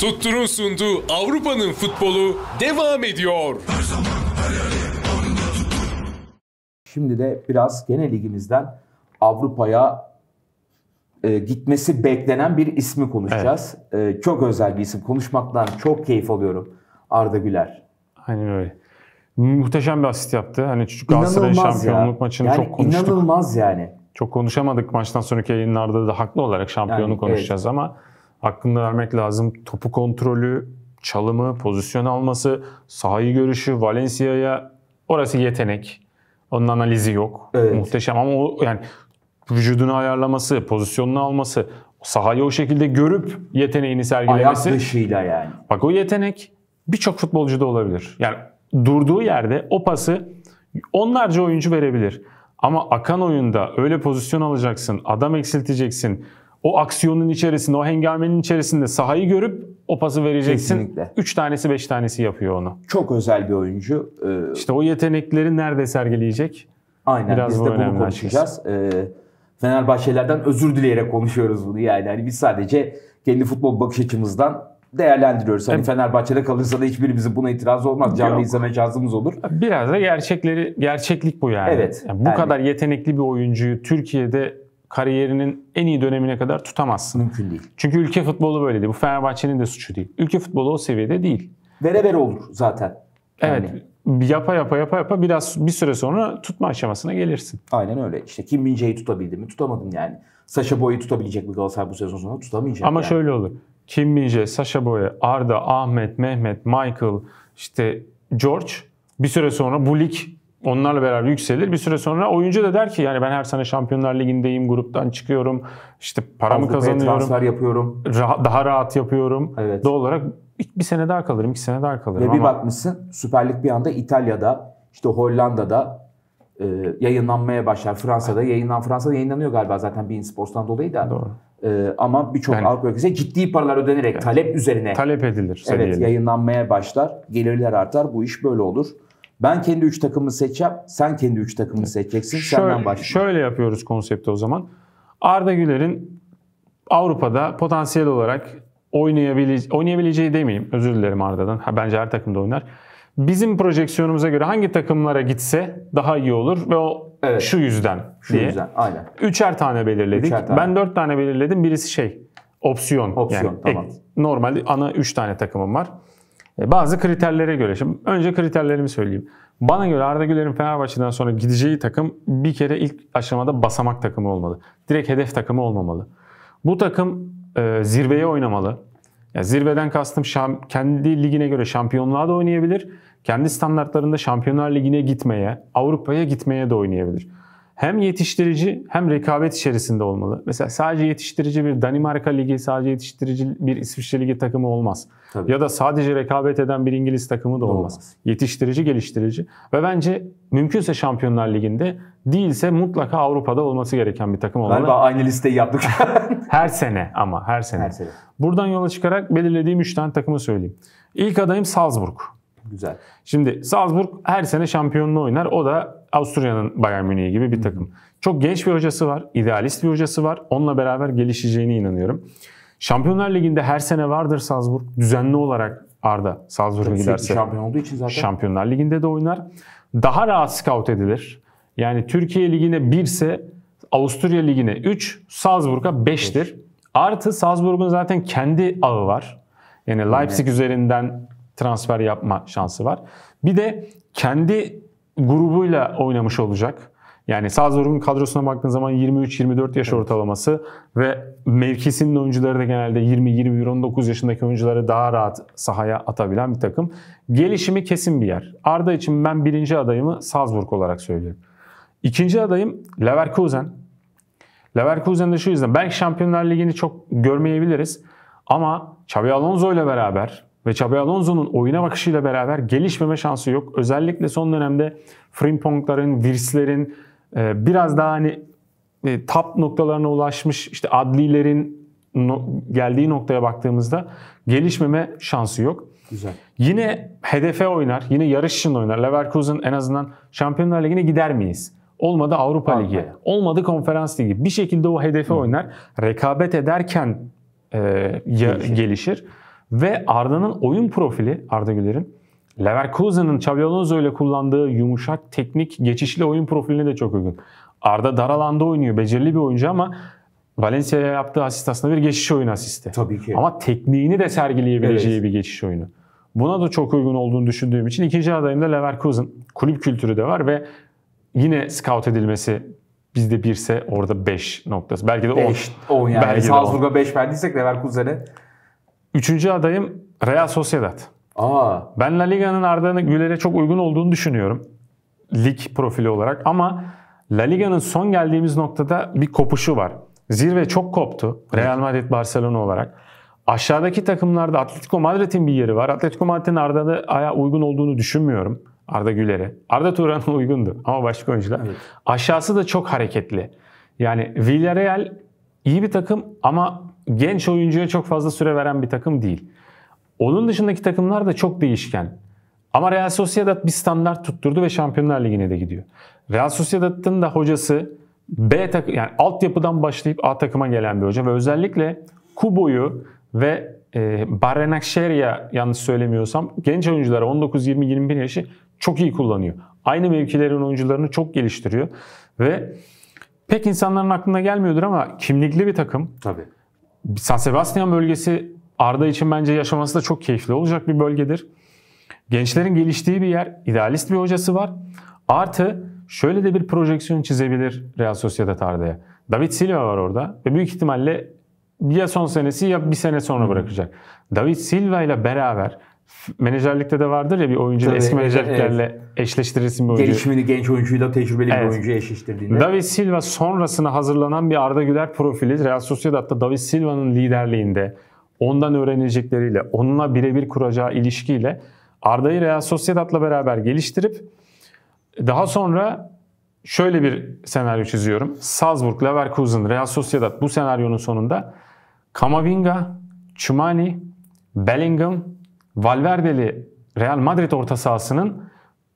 Tuttur'un sunduğu Avrupa'nın futbolu devam ediyor. Şimdi de biraz gene ligimizden Avrupa'ya e, gitmesi beklenen bir ismi konuşacağız. Evet. E, çok özel bir isim. Konuşmaktan çok keyif alıyorum. Arda Güler. Aynen öyle. Muhteşem bir asist yaptı. Hani Galatasaray'ın şampiyonluk ya. maçını yani çok konuştuk. İnanılmaz yani. Çok konuşamadık maçtan sonraki yayınlarda da haklı olarak şampiyonu yani, konuşacağız evet. ama hakkını vermek lazım. Topu kontrolü, çalımı, pozisyon alması, sahayı görüşü, Valencia'ya orası yetenek. Onun analizi yok. Evet. Muhteşem ama o yani vücudunu ayarlaması, pozisyonunu alması, sahayı o şekilde görüp yeteneğini sergilemesi. Ayak dışıyla yani. Bak o yetenek birçok futbolcuda olabilir. Yani durduğu yerde o pası onlarca oyuncu verebilir. Ama akan oyunda öyle pozisyon alacaksın, adam eksilteceksin, o aksiyonun içerisinde, o hengamenin içerisinde sahayı görüp o pası vereceksin. Kesinlikle. Üç tanesi beş tanesi yapıyor onu. Çok özel bir oyuncu. Ee, işte o yetenekleri nerede sergileyecek? Aynen Biraz biz de bunu konuşacağız. Ee, Fenerbahçelerden özür dileyerek konuşuyoruz bunu yani. Hani biz sadece kendi futbol bakış açımızdan değerlendiriyoruz. Hani evet. Fenerbahçe'de kalırsa da hiçbirimizin buna itiraz olmaz. Canlı Yok. izleme şansımız olur. Biraz da gerçekleri gerçeklik bu yani. Evet. Yani bu yani. kadar yetenekli bir oyuncuyu Türkiye'de kariyerinin en iyi dönemine kadar tutamazsın. Mümkün değil. Çünkü ülke futbolu böyle Bu Fenerbahçe'nin de suçu değil. Ülke futbolu o seviyede değil. Vereber olur zaten. Yani. Evet. Yapa yapa yapa yapa biraz bir süre sonra tutma aşamasına gelirsin. Aynen öyle. İşte Kim Min tutabildim mi? Tutamadım yani. Saşa Boy'u tutabilecek mi Galatasaray bu sezon sonu? Tutamayacak. Ama yani. şöyle olur. Kim Min Saşa Boy'a, Arda, Ahmet, Mehmet, Michael, işte George bir süre sonra bu lig onlarla beraber yükselir. Bir süre sonra oyuncu da der ki yani ben her sene Şampiyonlar Ligi'ndeyim, gruptan çıkıyorum. İşte paramı Avrupa'ya kazanıyorum. transfer yapıyorum. Rahat, daha rahat yapıyorum. Evet. Doğal olarak bir, sene daha kalırım, iki sene daha kalırım. Ve ama... bir bakmışsın Süper Lig bir anda İtalya'da, işte Hollanda'da e, yayınlanmaya başlar. Fransa'da yayınlan Fransa'da yayınlanıyor galiba zaten Bein Sports'tan dolayı da. Doğru. E, ama birçok yani, Avrupa ülkesine ciddi paralar ödenerek yani, talep üzerine talep edilir. Evet, yayınlanmaya başlar. Gelirler artar. Bu iş böyle olur. Ben kendi 3 takımını seçeceğim. Sen kendi 3 takımını seçeceksin. Şöyle, senden başla. Şöyle yapıyoruz konsepti o zaman. Arda Güler'in Avrupa'da potansiyel olarak oynayabile oynayabileceği demeyeyim. Özür dilerim Arda'dan. Ha, bence her takımda oynar. Bizim projeksiyonumuza göre hangi takımlara gitse daha iyi olur ve o evet. şu yüzden şu yüzden aynen. Üçer tane belirledik. Üçer tane. Ben dört tane belirledim. Birisi şey opsiyon. Opsiyon yani, tamam. Ek, normalde ana üç tane takımım var. E, bazı kriterlere göre. Şimdi önce kriterlerimi söyleyeyim. Bana göre Arda Güler'in Fenerbahçe'den sonra gideceği takım bir kere ilk aşamada basamak takımı olmalı. Direkt hedef takımı olmamalı. Bu takım e, zirveye oynamalı. Yani zirveden kastım şam, kendi ligine göre şampiyonluğa da oynayabilir. Kendi standartlarında Şampiyonlar Ligi'ne gitmeye, Avrupa'ya gitmeye de oynayabilir hem yetiştirici hem rekabet içerisinde olmalı. Mesela sadece yetiştirici bir Danimarka Ligi, sadece yetiştirici bir İsviçre Ligi takımı olmaz. Tabii. Ya da sadece rekabet eden bir İngiliz takımı da olmaz. olmaz. Yetiştirici, geliştirici ve bence mümkünse Şampiyonlar Ligi'nde değilse mutlaka Avrupa'da olması gereken bir takım olmalı. Galiba aynı listeyi yaptık. her sene ama her sene. her sene. Buradan yola çıkarak belirlediğim 3 tane takımı söyleyeyim. İlk adayım Salzburg. Güzel. Şimdi Salzburg her sene şampiyonluğu oynar. O da Avusturya'nın Bayern Münih gibi bir takım. Çok genç bir hocası var, idealist bir hocası var. Onunla beraber gelişeceğine inanıyorum. Şampiyonlar Ligi'nde her sene vardır Salzburg. Düzenli olarak Arda Salzburg'a giderse şampiyon olduğu için zaten. Şampiyonlar Ligi'nde de oynar. Daha rahat scout edilir. Yani Türkiye Ligi'ne 1 ise Avusturya Ligi'ne 3, Salzburg'a 5'tir. Artı Salzburg'un zaten kendi ağı var. Yani Leipzig evet. üzerinden transfer yapma şansı var. Bir de kendi grubuyla oynamış olacak. Yani Salzburg'un kadrosuna baktığın zaman 23-24 yaş evet. ortalaması ve mevkisinin oyuncuları da genelde 20-20-19 yaşındaki oyuncuları daha rahat sahaya atabilen bir takım. Gelişimi kesin bir yer. Arda için ben birinci adayımı Salzburg olarak söylüyorum. İkinci adayım Leverkusen. Leverkusen de şu yüzden belki Şampiyonlar Ligi'ni çok görmeyebiliriz ama Xabi Alonso ile beraber ve Xabi Alonso'nun oyuna bakışıyla beraber gelişmeme şansı yok. Özellikle son dönemde Frimpong'ların, Virs'lerin e, biraz daha hani e, top noktalarına ulaşmış işte Adli'lerin geldiği noktaya baktığımızda gelişmeme şansı yok. Güzel. Yine hedefe oynar, yine yarış için oynar. Leverkusen en azından Şampiyonlar Ligi'ne gider miyiz? Olmadı Avrupa Anladım. Ligi, olmadı Konferans Ligi. Bir şekilde o hedefe Hı. oynar. Rekabet ederken e, gelişir. gelişir. Ve Arda'nın oyun profili, Arda Güler'in Leverkusen'ın Xabi ile kullandığı yumuşak teknik geçişli oyun profiline de çok uygun. Arda dar alanda oynuyor. Becerili bir oyuncu ama Valencia'ya yaptığı asist aslında bir geçiş oyunu asisti. Tabii ki. Ama tekniğini de sergileyebileceği evet. bir geçiş oyunu. Buna da çok uygun olduğunu düşündüğüm için ikinci adayım da Leverkusen. Kulüp kültürü de var ve yine scout edilmesi bizde birse orada 5 noktası. Belki de 10. 10 yani. Salzburg'a 5 verdiysek Leverkusen'e Üçüncü adayım Real Sociedad. Aa. Ben La Liga'nın Arda Güler'e çok uygun olduğunu düşünüyorum. Lig profili olarak ama La Liga'nın son geldiğimiz noktada bir kopuşu var. Zirve çok koptu Real Madrid Barcelona olarak. Aşağıdaki takımlarda Atletico Madrid'in bir yeri var. Atletico Madrid'in Arda'da aya uygun olduğunu düşünmüyorum. Arda Güler'e. Arda Turan'a uygundu ama başka oyuncular. Evet. Aşağısı da çok hareketli. Yani Villarreal iyi bir takım ama genç oyuncuya çok fazla süre veren bir takım değil. Onun dışındaki takımlar da çok değişken. Ama Real Sociedad bir standart tutturdu ve Şampiyonlar Ligi'ne de gidiyor. Real Sociedad'ın da hocası B takım yani altyapıdan başlayıp A takıma gelen bir hoca ve özellikle Kubo'yu ve e, Barrenakşerya yanlış söylemiyorsam genç oyuncuları 19 20 21 yaşı çok iyi kullanıyor. Aynı mevkilerin oyuncularını çok geliştiriyor ve pek insanların aklına gelmiyordur ama kimlikli bir takım. Tabii. San Sebastian bölgesi Arda için bence yaşaması da çok keyifli olacak bir bölgedir. Gençlerin geliştiği bir yer, idealist bir hocası var. Artı şöyle de bir projeksiyon çizebilir Real Sociedad Arda'ya. David Silva var orada ve büyük ihtimalle ya son senesi ya bir sene sonra bırakacak. David Silva ile beraber menajerlikte de vardır ya bir oyuncu Tabii, eski menajerlerle evet. eşleştirirsin bir oyuncu. Gelişimini genç oyuncuyla tecrübeli evet. bir oyuncuya eşleştirdiğinde. David Silva sonrasını hazırlanan bir Arda Güler profili Real Sociedad'da David Silva'nın liderliğinde ondan öğrenecekleriyle, onunla birebir kuracağı ilişkiyle Arda'yı Real Sociedad'la beraber geliştirip daha sonra şöyle bir senaryo çiziyorum. Salzburg, Leverkusen, Real Sociedad bu senaryonun sonunda Kamavinga, Chumani, Bellingham Valverde'li Real Madrid orta sahasının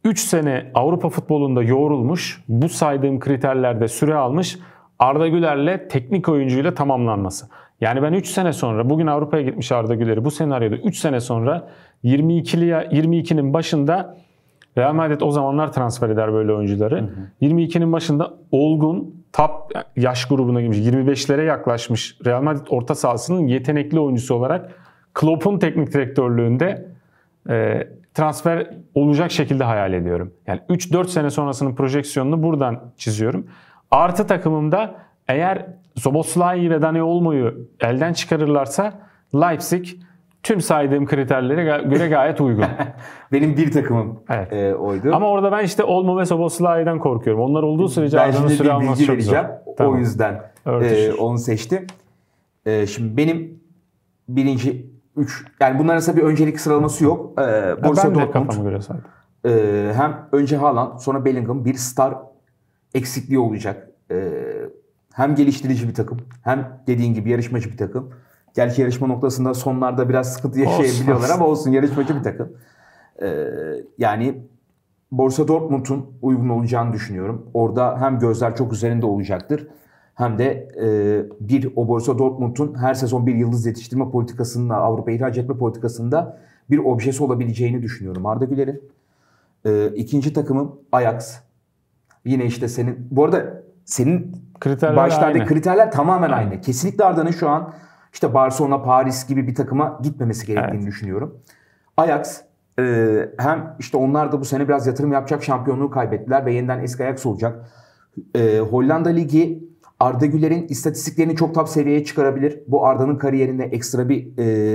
3 sene Avrupa futbolunda yoğrulmuş, bu saydığım kriterlerde süre almış Arda Güler'le teknik oyuncuyla tamamlanması. Yani ben 3 sene sonra bugün Avrupa'ya gitmiş Arda Güler'i bu senaryoda 3 sene sonra 22'li 22'nin başında Real Madrid o zamanlar transfer eder böyle oyuncuları. 22'nin başında olgun top yaş grubuna girmiş 25'lere yaklaşmış Real Madrid orta sahasının yetenekli oyuncusu olarak Klopp'un teknik direktörlüğünde e, transfer olacak şekilde hayal ediyorum. Yani 3-4 sene sonrasının projeksiyonunu buradan çiziyorum. Artı takımımda eğer Zoboslai ve Dani Olmo'yu elden çıkarırlarsa Leipzig tüm saydığım kriterlere göre gayet uygun. Benim bir takımım evet. e, oydu. Ama orada ben işte Olmo ve Soboslai'den korkuyorum. Onlar olduğu sürece ben şimdi süre bir bilgi çok vereceğim. Tamam. O yüzden e, onu seçtim. E, şimdi benim birinci 3 yani bunların arasında bir öncelik sıralaması yok. Ee, Borussia ben Dortmund. kafama göre saydım. E, hem önce Haaland sonra Bellingham bir star eksikliği olacak. E, hem geliştirici bir takım hem dediğin gibi yarışmacı bir takım. Gerçi yarışma noktasında sonlarda biraz sıkıntı yaşayabiliyorlar olsun, ama olsun yarışmacı bir takım. E, yani Borussia Dortmund'un uygun olacağını düşünüyorum. Orada hem gözler çok üzerinde olacaktır hem de e, bir o Borussia Dortmund'un her sezon bir yıldız yetiştirme politikasında, Avrupa ihraç etme politikasında bir objesi olabileceğini düşünüyorum Arda Güler'in. E, ikinci takımım Ajax. Yine işte senin, bu arada senin kriterler başlarda kriterler tamamen aynı. aynı. Kesinlikle Arda'nın şu an işte Barcelona, Paris gibi bir takıma gitmemesi gerektiğini evet. düşünüyorum. Ajax e, hem işte onlar da bu sene biraz yatırım yapacak şampiyonluğu kaybettiler ve yeniden eski Ajax olacak. E, Hollanda Ligi Arda Güler'in istatistiklerini çok top seviyeye çıkarabilir. Bu Arda'nın kariyerinde ekstra bir e,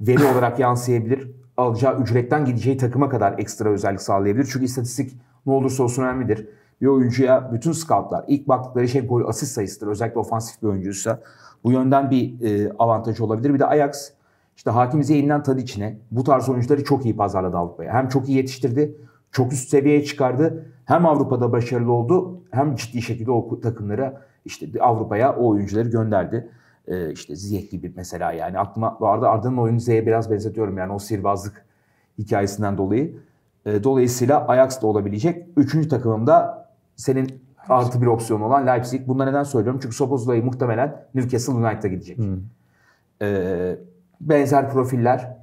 veri olarak yansıyabilir. Alacağı ücretten gideceği takıma kadar ekstra özellik sağlayabilir. Çünkü istatistik ne olursa olsun önemlidir. Bir oyuncuya bütün scoutlar ilk baktıkları şey gol asist sayısıdır. Özellikle ofansif bir oyuncuysa. Bu yönden bir e, avantaj olabilir. Bir de Ajax işte Hakim tad içine bu tarz oyuncuları çok iyi pazarladı Avrupa'ya. Hem çok iyi yetiştirdi, çok üst seviyeye çıkardı. Hem Avrupa'da başarılı oldu hem ciddi şekilde o takımlara işte Avrupa'ya o oyuncuları gönderdi. E, işte Ziyech gibi mesela yani aklıma arada Arda'nın oyunu Z'ye biraz benzetiyorum yani o sihirbazlık hikayesinden dolayı. E, dolayısıyla Ajax da olabilecek. Üçüncü takımımda senin artı bir opsiyon olan Leipzig. Bunu neden söylüyorum? Çünkü Sopozla'yı muhtemelen Newcastle United'a gidecek. Hmm. E, benzer profiller.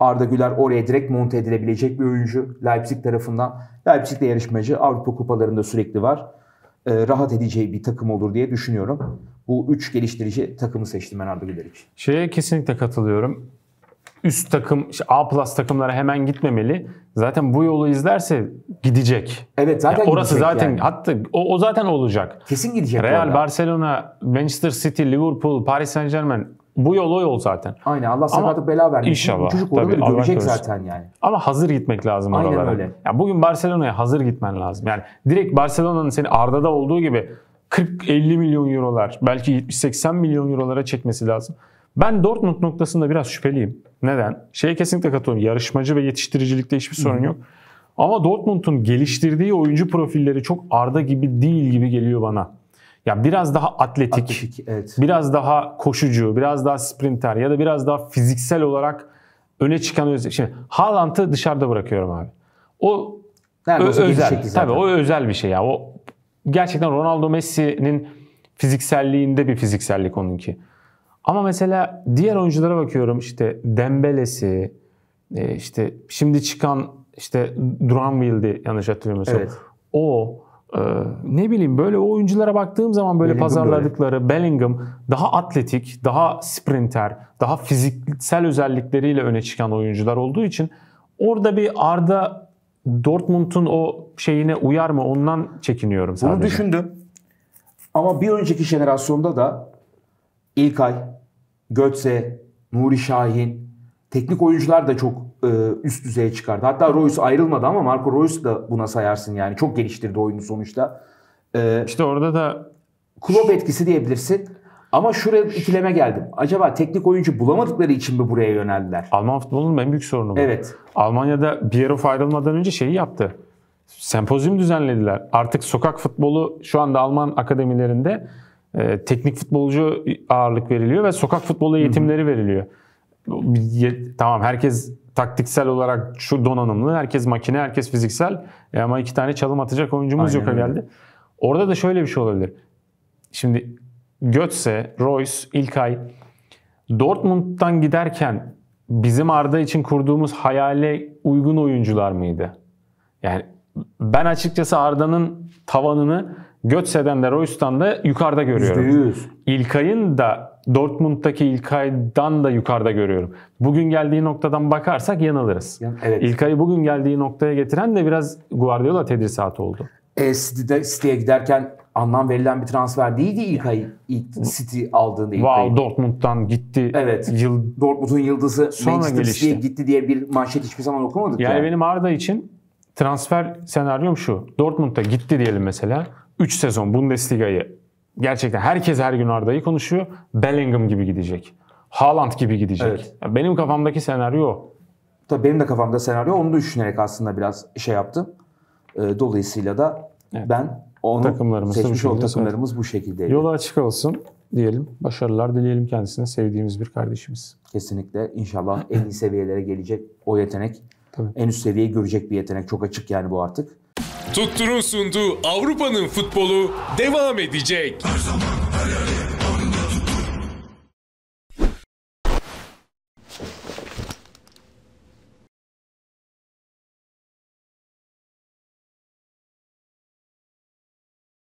Arda Güler oraya direkt monte edilebilecek bir oyuncu Leipzig tarafından. Leipzig de yarışmacı Avrupa kupalarında sürekli var. E, rahat edeceği bir takım olur diye düşünüyorum. Bu üç geliştirici takımı seçtim ben Arda Güler Şeye kesinlikle katılıyorum. Üst takım, işte A plus takımlara hemen gitmemeli. Zaten bu yolu izlerse gidecek. Evet zaten yani orası zaten yani. hatta o, o zaten olacak. Kesin gidecek. Real, Barcelona, Manchester City, Liverpool, Paris Saint Germain bu yol o yol zaten. Aynen Allah sakatlık bela vermesin. İnşallah. Bu çocuk orada tabii, görecek zaten yani. Ama hazır gitmek lazım Aynen oralara. öyle. Yani bugün Barcelona'ya hazır gitmen lazım. Yani direkt Barcelona'nın seni Arda'da olduğu gibi 40-50 milyon eurolar belki 70-80 milyon eurolara çekmesi lazım. Ben Dortmund noktasında biraz şüpheliyim. Neden? Şeye kesinlikle katılıyorum. Yarışmacı ve yetiştiricilikte hiçbir sorun yok. Ama Dortmund'un geliştirdiği oyuncu profilleri çok Arda gibi değil gibi geliyor bana. Ya biraz daha atletik, atletik evet. biraz daha koşucu, biraz daha sprinter ya da biraz daha fiziksel olarak öne çıkan şimdi şey, Haaland'ı dışarıda bırakıyorum abi. O Nerede ö- özel. Tabii o özel bir şey ya. O gerçekten Ronaldo Messi'nin fizikselliğinde bir fiziksellik onunki. Ama mesela diğer oyunculara bakıyorum işte Dembele'si, e, işte şimdi çıkan işte Duranville'di yanlış hatırlamıyorsam. Evet. O ee, ne bileyim böyle o oyunculara baktığım zaman böyle Bellingham pazarladıkları böyle. Bellingham daha atletik, daha sprinter, daha fiziksel özellikleriyle öne çıkan oyuncular olduğu için orada bir Arda Dortmund'un o şeyine uyar mı ondan çekiniyorum sadece. Bunu düşündüm. Ama bir önceki jenerasyonda da İlkay, Götze, Nuri Şahin, teknik oyuncular da çok e, üst düzeye çıkardı. Hatta Royce ayrılmadı ama Marco Royce da buna sayarsın yani. Çok geliştirdi oyunu sonuçta. E, işte orada da Klopp etkisi diyebilirsin. Ama şuraya ikileme geldim. Acaba teknik oyuncu bulamadıkları için mi buraya yöneldiler? Alman futbolunun en büyük sorunu bu. Evet. Almanya'da Bierhoff ayrılmadan önce şeyi yaptı. Sempozyum düzenlediler. Artık sokak futbolu şu anda Alman akademilerinde e, teknik futbolcu ağırlık veriliyor ve sokak futbolu eğitimleri Hı-hı. veriliyor tamam herkes taktiksel olarak şu donanımlı, herkes makine, herkes fiziksel e, ama iki tane çalım atacak oyuncumuz yok yoka geldi. Orada da şöyle bir şey olabilir. Şimdi Götze, Royce, İlkay Dortmund'dan giderken bizim Arda için kurduğumuz hayale uygun oyuncular mıydı? Yani ben açıkçası Arda'nın tavanını Götze'den de Royce'dan da yukarıda görüyorum. %100. İlkay'ın da Dortmund'daki İlkay'dan da yukarıda görüyorum. Bugün geldiği noktadan bakarsak yanılırız. Evet. İlkay'ı bugün geldiği noktaya getiren de biraz Guardiola tedrisatı oldu. E, City'de, City'ye giderken anlam verilen bir transfer değildi ilk ay ilk City aldığında İlkay. wow, ayı. Dortmund'dan gitti. Evet. Yıl... Dortmund'un yıldızı Sonra Manchester City'ye gitti diye bir manşet hiçbir zaman okumadık. Yani, yani. benim Arda için transfer senaryom şu. Dortmund'da gitti diyelim mesela. 3 sezon Bundesliga'yı gerçekten herkes her gün Arda'yı konuşuyor. Bellingham gibi gidecek. Haaland gibi gidecek. Evet. Yani benim kafamdaki senaryo o. Tabii benim de kafamda senaryo onu düşünerek aslında biraz şey yaptım. Ee, dolayısıyla da evet. ben onu takımlarımız seçmiş ol takımlarımız bu şekilde. Yolu açık olsun diyelim. Başarılar dileyelim kendisine. Sevdiğimiz bir kardeşimiz. Kesinlikle. İnşallah en iyi seviyelere gelecek o yetenek. Tabii. En üst seviyeyi görecek bir yetenek. Çok açık yani bu artık. Tuttur'un sunduğu Avrupa'nın futbolu devam edecek. Her zaman her yere.